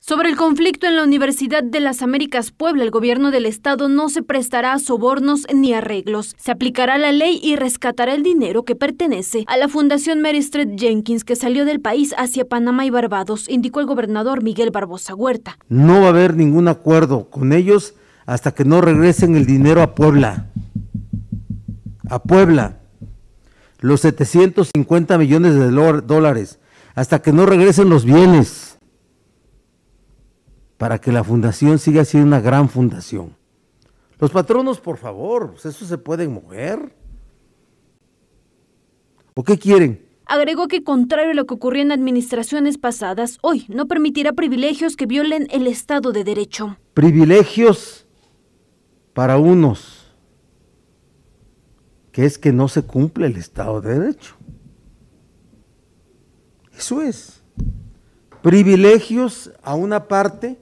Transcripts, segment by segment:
Sobre el conflicto en la Universidad de las Américas Puebla, el gobierno del estado no se prestará a sobornos ni arreglos. Se aplicará la ley y rescatará el dinero que pertenece a la Fundación Mary Jenkins que salió del país hacia Panamá y Barbados, indicó el gobernador Miguel Barbosa Huerta. No va a haber ningún acuerdo con ellos hasta que no regresen el dinero a Puebla. A Puebla. Los 750 millones de dólares. Hasta que no regresen los bienes para que la fundación siga siendo una gran fundación. Los patronos, por favor, pues, eso se pueden mover. ¿O qué quieren? Agregó que contrario a lo que ocurrió en administraciones pasadas, hoy no permitirá privilegios que violen el Estado de Derecho. Privilegios para unos, que es que no se cumple el Estado de Derecho. Eso es. Privilegios a una parte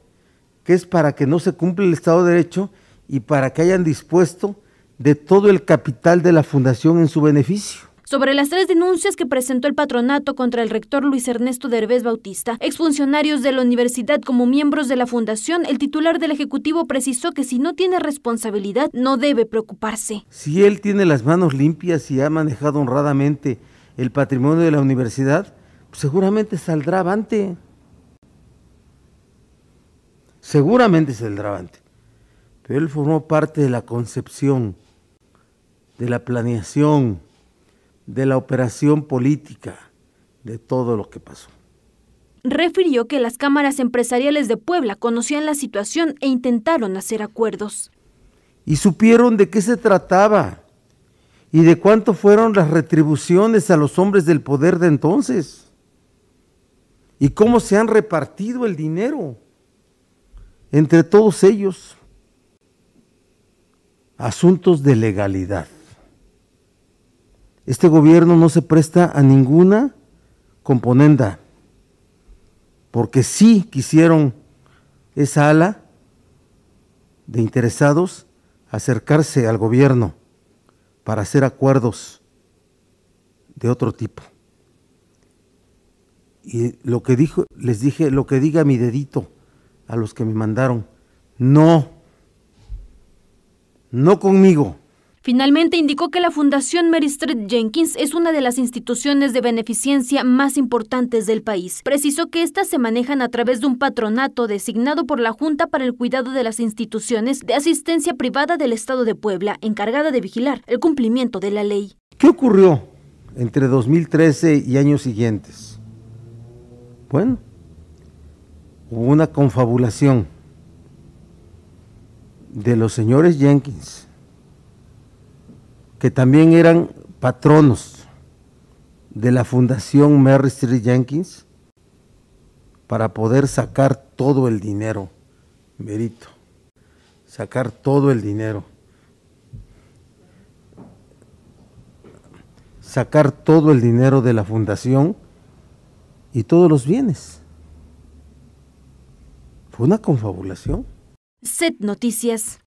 que es para que no se cumpla el Estado de Derecho y para que hayan dispuesto de todo el capital de la fundación en su beneficio. Sobre las tres denuncias que presentó el patronato contra el rector Luis Ernesto Derbez Bautista, exfuncionarios de la universidad como miembros de la fundación, el titular del Ejecutivo precisó que si no tiene responsabilidad no debe preocuparse. Si él tiene las manos limpias y ha manejado honradamente el patrimonio de la universidad, pues seguramente saldrá avante seguramente es el drabante, pero él formó parte de la concepción, de la planeación, de la operación política, de todo lo que pasó. Refirió que las cámaras empresariales de Puebla conocían la situación e intentaron hacer acuerdos. Y supieron de qué se trataba y de cuánto fueron las retribuciones a los hombres del poder de entonces y cómo se han repartido el dinero entre todos ellos asuntos de legalidad. Este gobierno no se presta a ninguna componenda, porque sí quisieron esa ala de interesados acercarse al gobierno para hacer acuerdos de otro tipo. Y lo que dijo, les dije, lo que diga mi dedito a los que me mandaron. No, no conmigo. Finalmente indicó que la Fundación Mary Street Jenkins es una de las instituciones de beneficencia más importantes del país. Precisó que éstas se manejan a través de un patronato designado por la Junta para el Cuidado de las Instituciones de Asistencia Privada del Estado de Puebla, encargada de vigilar el cumplimiento de la ley. ¿Qué ocurrió entre 2013 y años siguientes? Bueno, hubo una confabulación de los señores Jenkins, que también eran patronos de la fundación Mary Street Jenkins, para poder sacar todo el dinero, Merito, sacar todo el dinero. sacar todo el dinero de la fundación y todos los bienes. ¿Fue una confabulación? Set Noticias.